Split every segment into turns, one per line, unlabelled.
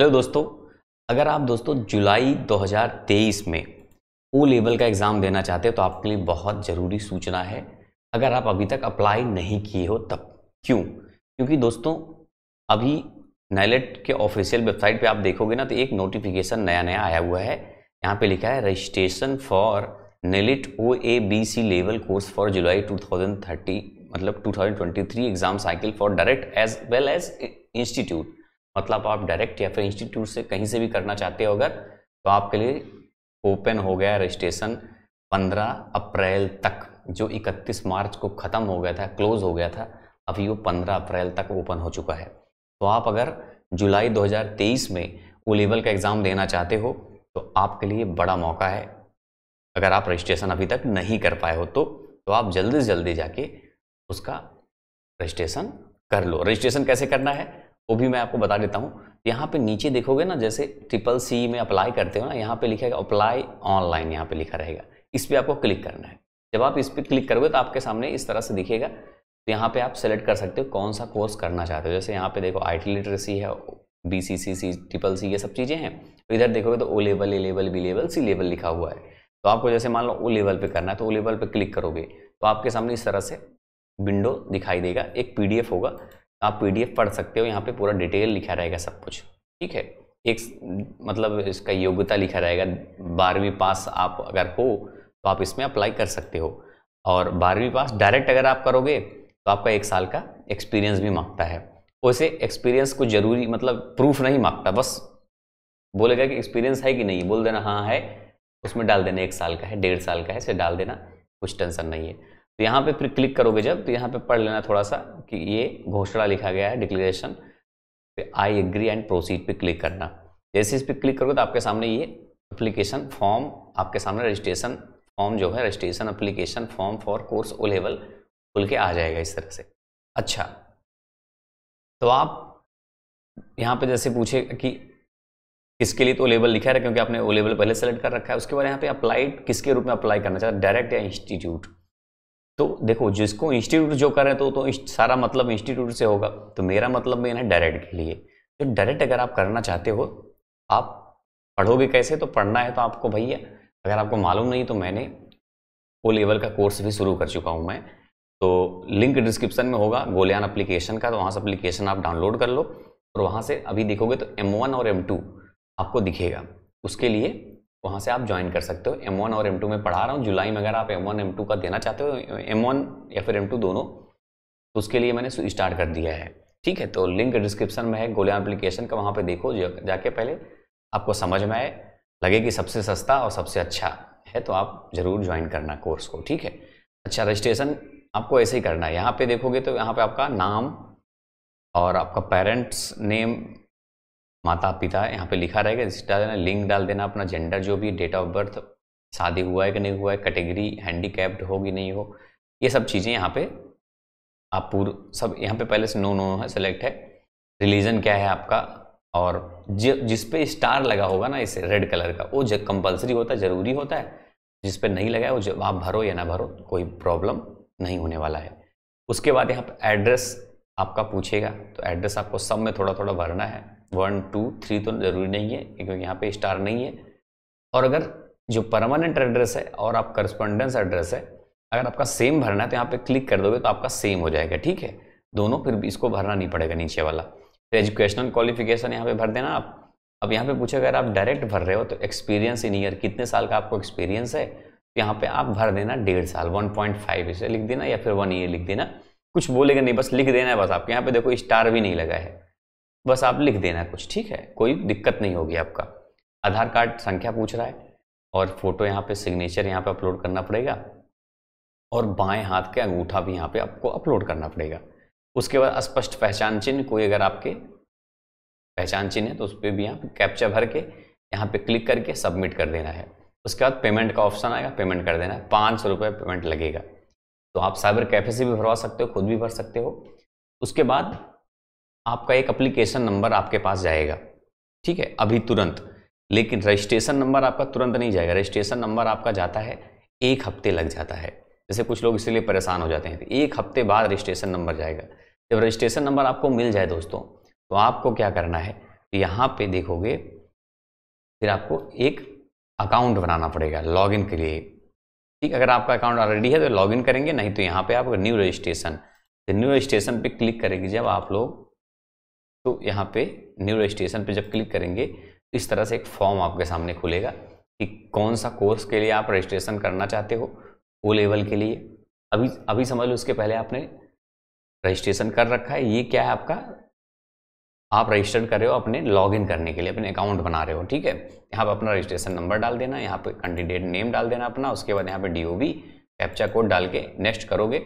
hello दोस्तों अगर आप दोस्तों जुलाई 2023 में ओ लेवल का एग्ज़ाम देना चाहते हो तो आपके लिए बहुत ज़रूरी सूचना है अगर आप अभी तक अप्लाई नहीं किए हो तब क्यों क्योंकि दोस्तों अभी नैलेट के ऑफिशियल वेबसाइट पे आप देखोगे ना तो एक नोटिफिकेशन नया नया आया हुआ है यहाँ पे लिखा है registration for NIELIT O A B C level course for July 2030 मतलब 2023 exam cycle for direct as well as institute मतलब आप डायरेक्ट या फिर इंस्टीट्यूट से कहीं से भी करना चाहते हो अगर तो आपके लिए ओपन हो गया रजिस्ट्रेशन 15 अप्रैल तक जो 31 मार्च को ख़त्म हो गया था क्लोज हो गया था अभी वो 15 अप्रैल तक ओपन हो चुका है तो आप अगर जुलाई 2023 में ओ लेवल का एग्ज़ाम देना चाहते हो तो आपके लिए बड़ा मौका है अगर आप रजिस्ट्रेशन अभी तक नहीं कर पाए हो तो, तो आप जल्दी से जल्दी जाके उसका रजिस्ट्रेशन कर लो रजिस्ट्रेशन कैसे करना है वो भी मैं आपको बता देता हूँ यहाँ पे नीचे देखोगे ना जैसे ट्रिपल सी में अप्लाई करते हो ना यहाँ पे लिखा है अप्लाई ऑनलाइन यहाँ पे लिखा रहेगा इस पर आपको क्लिक करना है जब आप इस पर क्लिक करोगे तो आपके सामने इस तरह से दिखेगा तो यहाँ पे आप सेलेक्ट कर सकते हो कौन सा कोर्स करना चाहते हो जैसे यहाँ पे देखो आई लिटरेसी है B C C C triple C ये सब चीज़ें हैं तो इधर देखोगे तो O level A level B level C level लिखा हुआ है तो आपको जैसे मान लो ओ लेवल पर करना है तो ओ लेवल पर क्लिक करोगे तो आपके सामने इस तरह से विंडो दिखाई देगा एक पी होगा आप पीडीएफ पढ़ सकते हो यहाँ पे पूरा डिटेल लिखा रहेगा सब कुछ ठीक है एक मतलब इसका योग्यता लिखा रहेगा बारहवीं पास आप अगर हो तो आप इसमें अप्लाई कर सकते हो और बारहवीं पास डायरेक्ट अगर आप करोगे तो आपका एक साल का एक्सपीरियंस भी मांगता है वैसे एक्सपीरियंस को ज़रूरी मतलब प्रूफ नहीं मांगता बस बोलेगा कि एक्सपीरियंस है कि नहीं बोल देना हाँ है उसमें डाल देना एक साल का है डेढ़ साल का है इसे डाल देना कुछ टेंशन नहीं है तो यहाँ पे फिर क्लिक करोगे जब तो यहाँ पे पढ़ लेना थोड़ा सा कि ये घोषणा लिखा गया है डिक्लेरेशन तो पे आई एग्री एंड प्रोसीड पे क्लिक करना जैसे इस पर क्लिक करोगे तो आपके सामने ये अप्लीकेशन फॉर्म आपके सामने रजिस्ट्रेशन फॉर्म जो है registration application form for course O level खुल के आ जाएगा इस तरह से अच्छा तो आप यहाँ पे जैसे पूछे कि किसके लिए तो लेवल लिखा है क्योंकि आपने ओ लेवल पहले सेलेक्ट कर रखा है उसके बाद यहाँ पे अप्लाइड किसके रूप में अप्लाई करना चाहिए डायरेक्ट या इंस्टीट्यूट तो देखो जिसको इंस्टीट्यूट जो करें तो तो सारा मतलब इंस्टीट्यूट से होगा तो मेरा मतलब मेन है डायरेक्ट के लिए तो डायरेक्ट अगर आप करना चाहते हो आप पढ़ोगे कैसे तो पढ़ना है तो आपको भैया अगर आपको मालूम नहीं तो मैंने वो लेवल का कोर्स भी शुरू कर चुका हूँ मैं तो लिंक डिस्क्रिप्शन में होगा गोलियान अप्लीकेशन का तो वहाँ से अप्लीकेशन आप डाउनलोड कर लो और वहाँ से अभी देखोगे तो एम और एम आपको दिखेगा उसके लिए वहाँ से आप ज्वाइन कर सकते हो एम और एम में पढ़ा रहा हूँ जुलाई में अगर आप एम वन का देना चाहते हो एम या फिर एम दोनों तो उसके लिए मैंने स्टार्ट कर दिया है ठीक है तो लिंक डिस्क्रिप्शन में है गोलियान एप्लीकेशन का वहाँ पे देखो जाके पहले आपको समझ में आए लगे कि सबसे सस्ता और सबसे अच्छा है तो आप ज़रूर ज्वाइन करना कोर्स को ठीक है अच्छा रजिस्ट्रेशन आपको ऐसे ही करना है यहाँ पर देखोगे तो यहाँ पर आपका नाम और आपका पेरेंट्स नेम माता पिता यहाँ पे लिखा रहेगा जिस डाल देना लिंक डाल देना अपना जेंडर जो भी डेट ऑफ बर्थ शादी हुआ है कि नहीं हुआ है कैटेगरी हैंडीकैप्ड हो कि नहीं हो ये सब चीज़ें यहाँ पे आप पूर्व सब यहाँ पे पहले से नो नो है सेलेक्ट है रिलीजन क्या है आपका और जि, जिस पे स्टार लगा होगा ना इस रेड कलर का वो कंपलसरी होता है ज़रूरी होता है जिस पे नहीं लगा है वो जब आप भरो या ना भरो कोई प्रॉब्लम नहीं होने वाला है उसके बाद यहाँ पर एड्रेस आपका पूछेगा तो एड्रेस आपको सब में थोड़ा थोड़ा भरना है वन टू थ्री तो ज़रूरी नहीं है क्योंकि यहाँ पे स्टार नहीं है और अगर जो परमानेंट एड्रेस है और आप करस्पॉन्डेंस एड्रेस है अगर आपका सेम भरना है तो यहाँ पे क्लिक कर दोगे तो आपका सेम हो जाएगा ठीक है दोनों फिर इसको भरना नहीं पड़ेगा नीचे वाला तो एजुकेशनल क्वालिफिकेशन यहाँ पे भर देना आप अब यहाँ पे पूछे अगर आप डायरेक्ट भर रहे हो तो एक्सपीरियंस इन ईयर कितने साल का आपको एक्सपीरियंस है तो यहाँ पे आप भर देना डेढ़ साल 1.5 इसे लिख देना या फिर वन ईयर लिख देना कुछ बोलेगा नहीं बस लिख देना है बस आपके यहाँ पे देखो स्टार भी नहीं लगा है बस आप लिख देना कुछ ठीक है कोई दिक्कत नहीं होगी आपका आधार कार्ड संख्या पूछ रहा है और फोटो यहाँ पे सिग्नेचर यहाँ पे अपलोड करना पड़ेगा और बाएं हाथ के अंगूठा भी यहाँ पे आपको अपलोड करना पड़ेगा उसके बाद स्पष्ट पहचान चिन्ह कोई अगर आपके पहचान चिन्ह है तो उस पर भी यहाँ कैप्चा भर के यहाँ पे क्लिक करके सबमिट कर देना है उसके बाद पेमेंट का ऑप्शन आएगा पेमेंट कर देना है पाँच सौ रुपये पेमेंट लगेगा तो आप साइबर कैफे से भी भरवा सकते हो खुद भी भर सकते हो उसके बाद आपका एक अप्लीकेशन नंबर आपके पास जाएगा ठीक है अभी तुरंत लेकिन रजिस्ट्रेशन नंबर आपका तुरंत नहीं जाएगा रजिस्ट्रेशन नंबर आपका जाता है एक हफ्ते लग जाता है जैसे कुछ लोग इसलिए परेशान हो जाते हैं तो एक हफ्ते बाद रजिस्ट्रेशन नंबर जाएगा जब रजिस्ट्रेशन नंबर आपको मिल जाए दोस्तों तो आपको क्या करना है तो यहाँ पे देखोगे फिर आपको एक अकाउंट बनाना पड़ेगा लॉगिन के लिए ठीक अगर आपका अकाउंट ऑलरेडी है तो लॉगिन करेंगे नहीं तो यहाँ पे आप न्यू रजिस्ट्रेशन न्यू रजिस्ट्रेशन पे क्लिक करेंगे जब आप लोग तो यहाँ पे न्यू रजिस्ट्रेशन पे जब क्लिक करेंगे तो इस तरह से एक फॉर्म आपके सामने खुलेगा कि कौन सा कोर्स के लिए आप रजिस्ट्रेशन करना चाहते हो ओ लेवल के लिए अभी अभी समझ लो उसके पहले आपने रजिस्ट्रेशन कर रखा है ये क्या है आपका आप रजिस्टर कर रहे हो अपने लॉगिन करने के लिए अपने अकाउंट बना रहे हो ठीक है यहाँ पर अपना रजिस्ट्रेशन नंबर डाल देना यहाँ पर कैंडिडेट नेम डाल देना अपना उसके बाद यहाँ पर डी कैप्चा कोड डाल के नेक्स्ट करोगे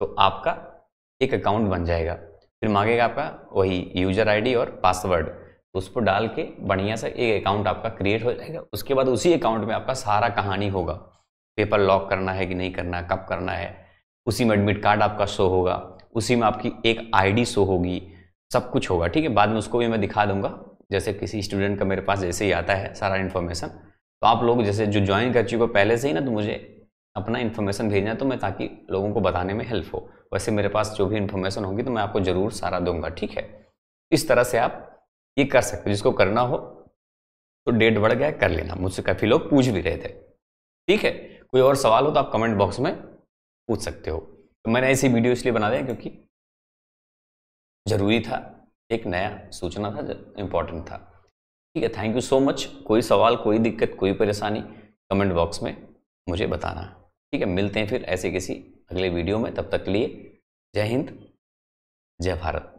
तो आपका एक अकाउंट बन जाएगा फिर मांगेगा आपका वही यूजर आईडी और पासवर्ड तो उसको डाल के बढ़िया सा एक अकाउंट आपका क्रिएट हो जाएगा उसके बाद उसी अकाउंट में आपका सारा कहानी होगा पेपर लॉक करना है कि नहीं करना कब करना है उसी में एडमिट कार्ड आपका शो होगा उसी में आपकी एक आईडी शो होगी सब कुछ होगा ठीक है बाद में उसको भी मैं दिखा दूंगा जैसे किसी स्टूडेंट का मेरे पास जैसे ही आता है सारा इन्फॉर्मेशन तो आप लोग जैसे जो ज्वाइन कर चुके हो पहले से ही ना तो मुझे अपना इन्फॉर्मेशन भेजना है तो मैं ताकि लोगों को बताने में हेल्प हो वैसे मेरे पास जो भी इन्फॉर्मेशन होगी तो मैं आपको ज़रूर सारा दूंगा ठीक है इस तरह से आप ये कर सकते हो जिसको करना हो तो डेट बढ़ गया कर लेना मुझसे काफ़ी लोग पूछ भी रहे थे ठीक है कोई और सवाल हो तो आप कमेंट बॉक्स में पूछ सकते हो तो मैंने ऐसी वीडियो इसलिए बना दिया क्योंकि ज़रूरी था एक नया सूचना था इम्पॉर्टेंट था ठीक है थैंक यू सो मच कोई सवाल कोई दिक्कत कोई परेशानी कमेंट बॉक्स में मुझे बताना ठीक है मिलते हैं फिर ऐसे किसी अगले वीडियो में तब तक के लिए जय हिंद जय भारत